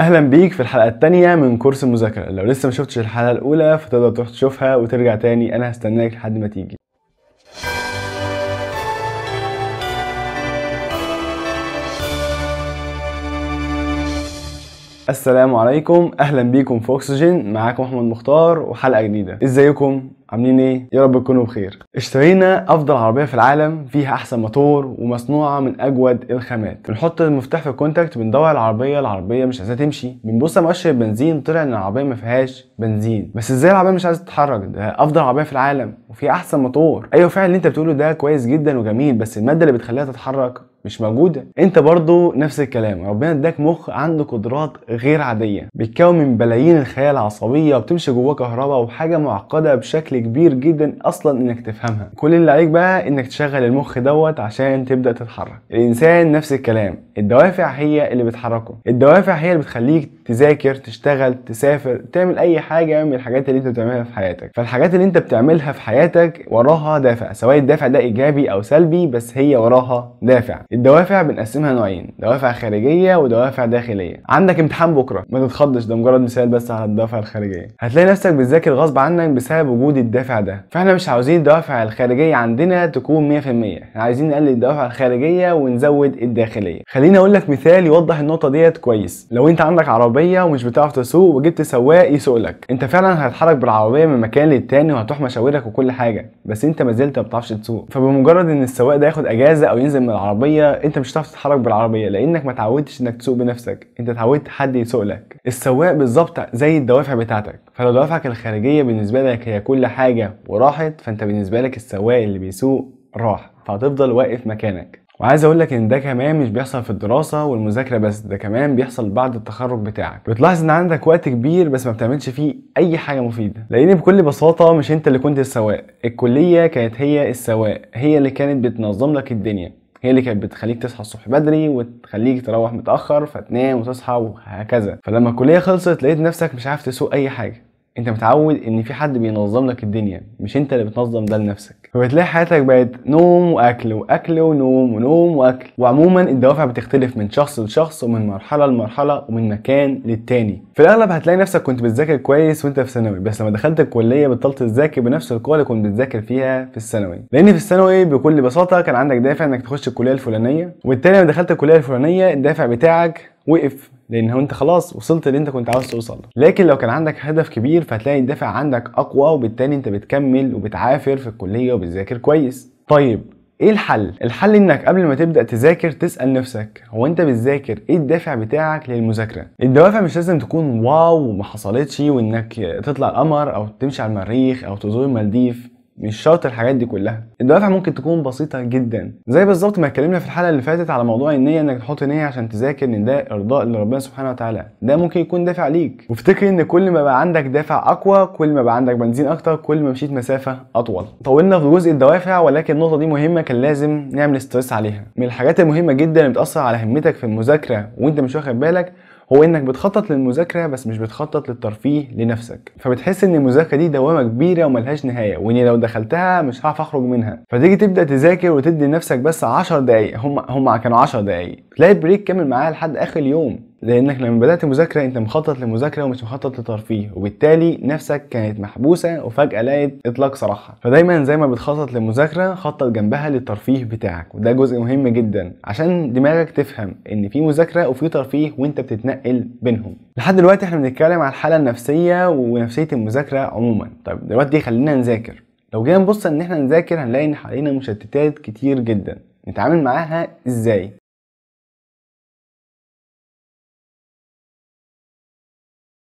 اهلا بيك في الحلقه الثانيه من كورس المذاكره لو لسه ما شفتش الحلقه الاولى فتقدر تروح تشوفها وترجع تاني انا هستناك لحد ما تيجي السلام عليكم اهلا بيكم في اوكسجين معاكم احمد مختار وحلقه جديده ازيكم عاملين ايه يا رب تكونوا بخير اشترينا افضل عربيه في العالم فيها احسن موتور ومصنوعه من اجود الخامات بنحط المفتاح في الكونتاكت بندور العربيه العربيه مش عايزه تمشي بنبص على مؤشر البنزين طلع ان العربيه ما فيهاش بنزين بس ازاي العربيه مش عايزه تتحرك ده افضل عربيه في العالم وفيها احسن موتور ايوه فعلا اللي انت بتقوله ده كويس جدا وجميل بس الماده اللي بتخليها تتحرك مش موجوده انت برضو نفس الكلام ربنا اداك مخ عنده قدرات غير عاديه بيتكون من بلايين الخيال العصبيه وبتمشي جواه كهرباء وحاجه معقده بشكل كبير جدا اصلا انك تفهمها كل اللي عليك بقى انك تشغل المخ دوت عشان تبدا تتحرك الانسان نفس الكلام الدوافع هي اللي بتحركه الدوافع هي اللي بتخليك تذاكر تشتغل تسافر تعمل اي حاجه من الحاجات اللي انت بتعملها في حياتك فالحاجات اللي انت بتعملها في حياتك وراها دافع سواء الدافع ده ايجابي او سلبي بس هي وراها دافع الدوافع بنقسمها نوعين دوافع خارجيه ودوافع داخليه عندك امتحان بكره ما تتخضش ده مجرد مثال بس على الدوافع الخارجيه هتلاقي نفسك بتذاكر غصب عنك بسبب وجود الدافع ده فاحنا مش عاوزين الدوافع الخارجيه عندنا تكون 100% احنا عايزين نقلل الدوافع الخارجيه ونزود الداخليه خليني اقول لك مثال يوضح النقطه ديت كويس لو انت عندك عربيه ومش بتعرف تسوق وجبت سواق يسوق لك انت فعلا هتتحرك بالعربيه من مكان للتاني وهتروح مشاويرك وكل حاجه بس انت ما زلت ما بتعرفش تسوق فبمجرد ان السواق ده ياخد اجازه او ينزل من العربيه العربيه انت مش هتعرف تتحرك بالعربيه لانك ما اتعودتش انك تسوق بنفسك انت اتعودت حد يسوق لك السواق بالظبط زي الدوافع بتاعتك فلو دوافعك الخارجيه بالنسبه لك هي كل حاجه وراحت فانت بالنسبه لك السواق اللي بيسوق راح فهتفضل واقف مكانك وعايز اقول لك ان ده كمان مش بيحصل في الدراسه والمذاكره بس ده كمان بيحصل بعد التخرج بتاعك بتلاحظ ان عندك وقت كبير بس ما بتعملش فيه اي حاجه مفيده لان بكل بساطه مش انت اللي كنت السواق الكليه كانت هي السواق هي اللي كانت بتنظم لك الدنيا هي اللي كانت بتخليك تصحى الصبح بدري وتخليك تروح متاخر فتنام وتصحى وهكذا فلما الكليه خلصت لقيت نفسك مش عارف تسوق اي حاجه انت متعود ان في حد بينظم لك الدنيا مش انت اللي بتنظم ده لنفسك فبتلاقي حياتك بقت نوم واكل واكل ونوم ونوم واكل وعموما الدوافع بتختلف من شخص لشخص ومن مرحله لمرحله ومن مكان للتاني في الاغلب هتلاقي نفسك كنت بتذاكر كويس وانت في ثانوي بس لما دخلت الكليه بطلت تذاكر بنفس القوه اللي كنت بتذاكر فيها في الثانوي لان في الثانوي بكل بساطه كان عندك دافع انك تخش الكليه الفلانيه وبالتالي لما دخلت الكليه الفلانيه الدافع بتاعك وقف لان انت خلاص وصلت اللي انت كنت عاوز توصل لكن لو كان عندك هدف كبير فهتلاقي الدافع عندك اقوى وبالتالي انت بتكمل وبتعافر في الكليه وبتذاكر كويس طيب ايه الحل؟ الحل انك قبل ما تبدا تذاكر تسال نفسك هو انت بتذاكر ايه الدافع بتاعك للمذاكره؟ الدوافع مش لازم تكون واو وما حصلتش وانك تطلع القمر او تمشي على المريخ او تزور المالديف مش شرط الحاجات دي كلها الدوافع ممكن تكون بسيطه جدا زي بالظبط ما اتكلمنا في الحلقه اللي فاتت على موضوع النيه انك تحط نيه عشان تذاكر ان ده ارضاء لربنا سبحانه وتعالى ده ممكن يكون دافع ليك وافتكر ان كل ما بقى عندك دافع اقوى كل ما بقى عندك بنزين اكتر كل ما مشيت مسافه اطول طولنا في جزء الدوافع ولكن النقطه دي مهمه كان لازم نعمل ستريس عليها من الحاجات المهمه جدا اللي بتاثر على همتك في المذاكره وانت مش واخد بالك هو انك بتخطط للمذاكره بس مش بتخطط للترفيه لنفسك فبتحس ان المذاكره دي دوامه كبيره وملهاش نهايه واني لو دخلتها مش هعرف اخرج منها فتيجي تبدا تذاكر وتدي لنفسك بس 10 دقائق هم هم كانوا 10 دقائق تلاقي البريك كامل معاها لحد اخر اليوم لانك لما بدات مذاكره انت مخطط لمذاكره ومش مخطط لترفيه وبالتالي نفسك كانت محبوسه وفجاه لقيت اطلاق سراحها فدايما زي ما بتخطط لمذاكره خطط جنبها للترفيه بتاعك وده جزء مهم جدا عشان دماغك تفهم ان في مذاكره وفي ترفيه وانت بتتنقل بينهم لحد دلوقتي احنا بنتكلم على الحاله النفسيه ونفسيه المذاكره عموما طيب دلوقتي خلينا نذاكر لو جينا نبص ان احنا نذاكر هنلاقي ان حوالينا مشتتات كتير جدا نتعامل معاها ازاي